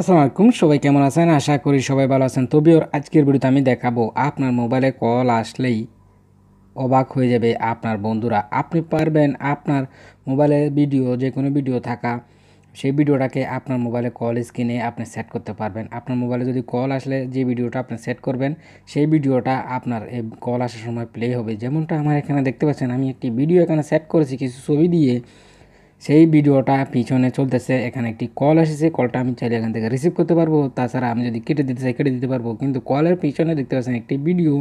আসসালামু আলাইকুম সবাই কেমন আছেন আশা করি সবাই ভালো আছেন তবে ওর আজকের ভিডিওতে আমি দেখাবো আপনার মোবাইলে কল আসলেই অবাক হয়ে যাবে আপনার বন্ধুরা আপনি পারবেন আপনার মোবাইলে ভিডিও যে কোনো ভিডিও থাকা সেই ভিডিওটাকে আপনার মোবাইলে কল স্ক্রিনে আপনি সেট করতে পারবেন আপনার মোবাইলে যদি কল আসলে যে ভিডিওটা আপনি সেট করবেন সেই ভিডিওটা আপনার এই কল আসার সময় প্লে হবে যেমনটা আমার এখানে দেখতে পাচ্ছেন আমি একটি ভিডিও এখানে সেট করেছি কিছু ছবি দিয়ে সেই ভিডিওটা পিছনে চলতেছে এখানে একটি কল এসেছে কলটা আমি চাইলে এখান থেকে রিসিভ করতে পারবো তাছাড়া আমি যদি কেটে দিতে চাই কেটে দিতে পারবো কিন্তু কলের পিছনে দেখতে পাচ্ছেন একটি ভিডিও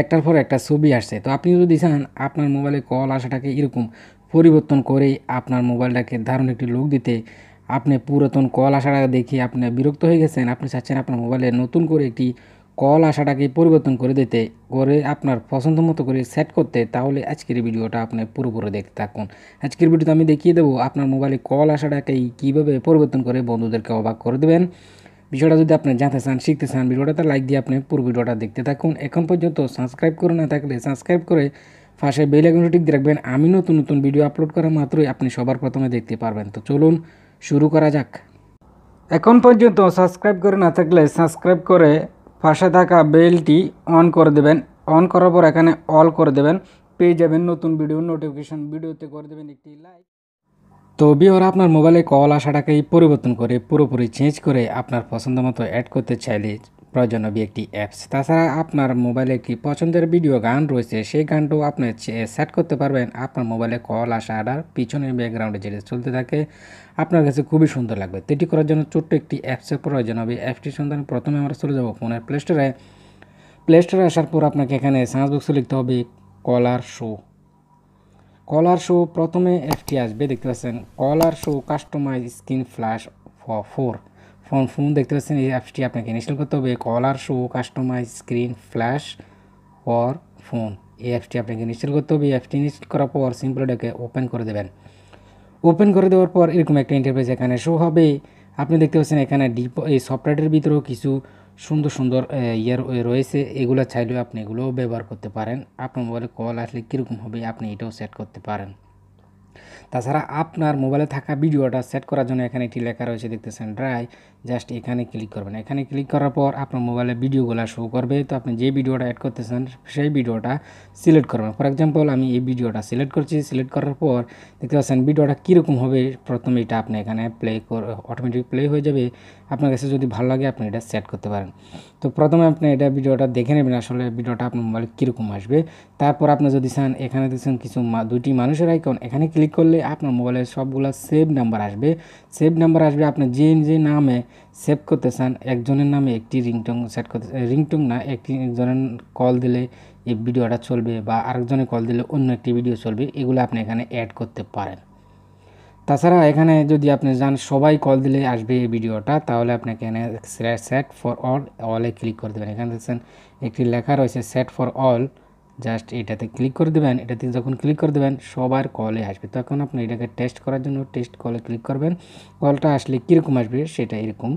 একটার পর একটা ছবি আসছে তো আপনি যদি চান আপনার মোবাইলে কল আসাটাকে এরকম পরিবর্তন করে আপনার মোবাইলটাকে দারুণ একটি লোক দিতে আপনি পুরাতন কল আসাটা দেখে আপনি বিরক্ত হয়ে গেছেন আপনি চাচ্ছেন আপনার মোবাইলে নতুন করে একটি কল আসাটাকে পরিবর্তন করে দিতে করে আপনার পছন্দ মতো করে সেট করতে তাহলে আজকের ভিডিওটা আপনি পুরোপুরি দেখতে থাকুন আজকের ভিডিওতে আমি দেখিয়ে দেবো আপনার মোবাইলে কল আসাটাকে কীভাবে পরিবর্তন করে বন্ধুদেরকে অবাক করে দেবেন বিষয়টা যদি আপনি জানতে চান শিখতে চান ভিডিওটাতে লাইক দিয়ে আপনি পুরো ভিডিওটা দেখতে থাকুন এখন পর্যন্ত সাবস্ক্রাইব করে না থাকলে সাবস্ক্রাইব করে পাশে বেল আইকনটি টিক রাখবেন আমি নতুন নতুন ভিডিও আপলোড করা মাত্রই আপনি সবার প্রথমে দেখতে পারবেন তো চলুন শুরু করা যাক এখন পর্যন্ত সাবস্ক্রাইব করে না থাকলে সাবস্ক্রাইব করে পাশে থাকা বেলটি অন করে দেবেন অন করার পর এখানে অল করে দেবেন পেয়ে যাবেন নতুন ভিডিও নোটিফিকেশন ভিডিওতে করে দেবেন একটি লাইক তো বিওর আপনার মোবাইলে কল আসাটাকেই পরিবর্তন করে পুরোপুরি চেঞ্জ করে আপনার পছন্দ মতো অ্যাড করতে চাইলে প্রয়োজনীয় একটি অ্যাপস তাছাড়া আপনার মোবাইলে একটি পছন্দের ভিডিও গান রয়েছে সেই গানটাও আপনি সেট করতে পারবেন আপনার মোবাইলে কল আসা আডার পিছনের ব্যাকগ্রাউন্ডে যেটা চলতে থাকে আপনার কাছে খুবই সুন্দর লাগবে এটি করার জন্য ছোট্ট একটি অ্যাপসের প্রয়োজন হবে অ্যাপটি সন্ধানে প্রথমে আমরা চলে যাবো ফোনের প্লে স্টোরে প্লে স্টোরে আসার পর আপনাকে এখানে সার্চ বক্সে লিখতে হবে কলার শো কলার শো প্রথমে অ্যাপটি আসবে দেখতে পাচ্ছেন caller show customise screen flash for phone phone দেখতে পাচ্ছেন এই অ্যাপসটি আপনাকে ইনস্টল করতে হবে caller show customise screen flash for phone এই অ্যাপসটি আপনাকে ইনস্টল করতে হবে এই অ্যাপসটি ইনস্টল করার পর সিম্পল এটাকে ওপেন করে দেবেন ওপেন করে দেওয়ার পর এরকম একটা ইন্টারফেস এখানে শো হবে আপনি দেখতে পাচ্ছেন এখানে ডিপ এই সফটওয়্যারের ভিতরেও কিছু সুন্দর সুন্দর ইয়ার রয়েছে এগুলো চাইলেও আপনি এগুলোও ব্যবহার করতে পারেন আপনার মোবাইলে কল আসলে কীরকম হবে আপনি এটাও সেট করতে পারেন তাছাড়া আপনার মোবাইলে থাকা ভিডিওটা সেট করার জন্য এখানে একটি লেখা রয়েছে দেখতেছেন ড্রাই জাস্ট এখানে ক্লিক করবেন এখানে ক্লিক করার পর আপনার মোবাইলে ভিডিওগুলো শো করবে তো আপনি যে ভিডিওটা অ্যাড করতেছেন সেই ভিডিওটা সিলেক্ট করবেন ফর এক্সাম্পল আমি এই ভিডিওটা সিলেক্ট করছি সিলেক্ট করার পর দেখতে পাচ্ছেন ভিডিওটা কীরকম হবে প্রথমে এটা আপনি এখানে প্লে অটোমেটিক প্লে হয়ে যাবে আপনার কাছে যদি ভালো লাগে আপনি এটা সেট করতে পারেন তো প্রথমে আপনি এটা ভিডিওটা দেখে নেবেন আসলে ভিডিওটা আপনার মোবাইলে কীরকম আসবে তারপর আপনি যদি চান এখানে দেখছেন কিছু দুইটি মানুষের আইকন এখানে ক্লিক করলে আপনার মোবাইলে সবগুলো সেভ নাম্বার আসবে সেভ নাম্বার আসবে আপনি যে যে নামে সেভ করতে চান একজনের নামে একটি রিংটং সেট করতে রিংটং না একটি একজনের কল দিলে এই ভিডিওটা চলবে বা আরেকজনে কল দিলে অন্য একটি ভিডিও চলবে এগুলো আপনি এখানে অ্যাড করতে পারেন তাছাড়া এখানে যদি আপনি যান সবাই কল দিলে আসবে এই ভিডিওটা তাহলে আপনাকে এখানে সেট ফর অল অলে ক্লিক করে দেবেন এখানে দেখছেন একটি লেখা রয়েছে সেট ফর অল জাস্ট এটাতে ক্লিক করে দেবেন এটাতে যখন ক্লিক করে দেবেন সবার কলে আসবে তখন আপনি এটাকে টেস্ট করার জন্য টেস্ট কলে ক্লিক করবেন কলটা আসলে কীরকম আসবে সেটা এরকম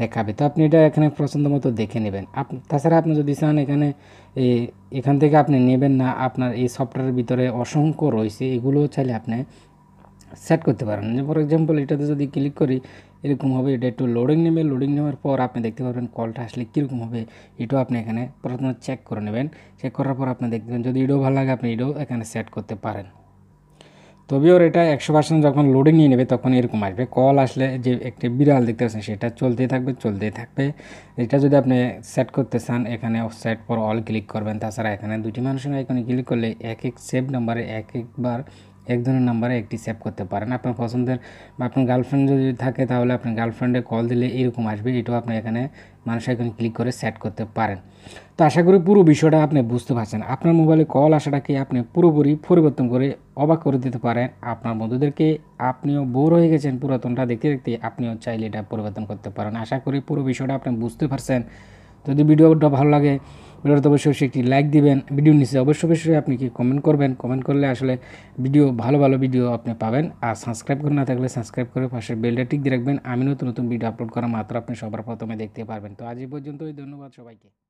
দেখাবে তো আপনি এটা এখানে পছন্দ মতো দেখে নেবেন আপ তাছাড়া আপনি যদি চান এখানে এখান থেকে আপনি নেবেন না আপনার এই সফটওয়্যারের ভিতরে অসংখ্য রয়েছে এগুলো চাইলে আপনি সেট করতে পারেন যে ফর এক্সাম্পল এটাতে যদি ক্লিক করি এরকম হবে এটা একটু লোডিং নেবে লোডিং নেওয়ার পর আপনি দেখতে পারবেন কলটা আসলে কীরকম হবে এটাও আপনি এখানে প্রথমে চেক করে নেবেন চেক করার পর আপনি দেখবেন যদি এটাও ভালো লাগে আপনি এটাও এখানে সেট করতে পারেন তবে ওর এটা একশো পার্সেন্ট যখন লোডিং নিয়ে নেবে তখন এরকম আসবে কল আসলে যে একটি বিড়াল দেখতে পাচ্ছেন সেটা চলতেই থাকবে চলতেই থাকবে এটা যদি আপনি সেট করতে চান এখানে সেট পর অল ক্লিক করবেন তাছাড়া এখানে দুটি মানুষের এখানে ক্লিক করলে এক এক সেভ নাম্বারে এক একবার এক ধরনের নাম্বারে একটি সেভ করতে পারেন আপনার পছন্দের বা আপনার গার্লফ্রেন্ড যদি থাকে তাহলে আপনার গার্লফ্রেন্ডে কল দিলে এরকম আসবে এটাও আপনি এখানে মানুষ এখন ক্লিক করে সেট করতে পারেন তো আশা করি পুরো বিষয়টা আপনি বুঝতে পারছেন আপনার মোবাইলে কল আসাটাকে আপনি পুরোপুরি পরিবর্তন করে অবাক করে দিতে পারেন আপনার বন্ধুদেরকে আপনিও বোর হয়ে গেছেন পুরাতনটা দেখতে দেখতে আপনিও চাইলে এটা পরিবর্তন করতে পারেন আশা করি পুরো বিষয়টা আপনি বুঝতে পারছেন যদি ভিডিওটা ভালো লাগে ভিডিওটা অবশ্যই একটি লাইক দিবেন ভিডিওর নিচে অবশ্যই অবশ্যই আপনি কি কমেন্ট করবেন কমেন্ট করলে আসলে ভিডিও ভালো ভালো ভিডিও আপনি পাবেন আর সাবস্ক্রাইব করে না থাকলে সাবস্ক্রাইব করে পাশে বেলটা টিক দিয়ে রাখবেন আমি নতুন নতুন ভিডিও আপলোড করার মাত্র আপনি সবার প্রথমে দেখতে পারবেন তো আজ এই পর্যন্তই ধন্যবাদ সবাইকে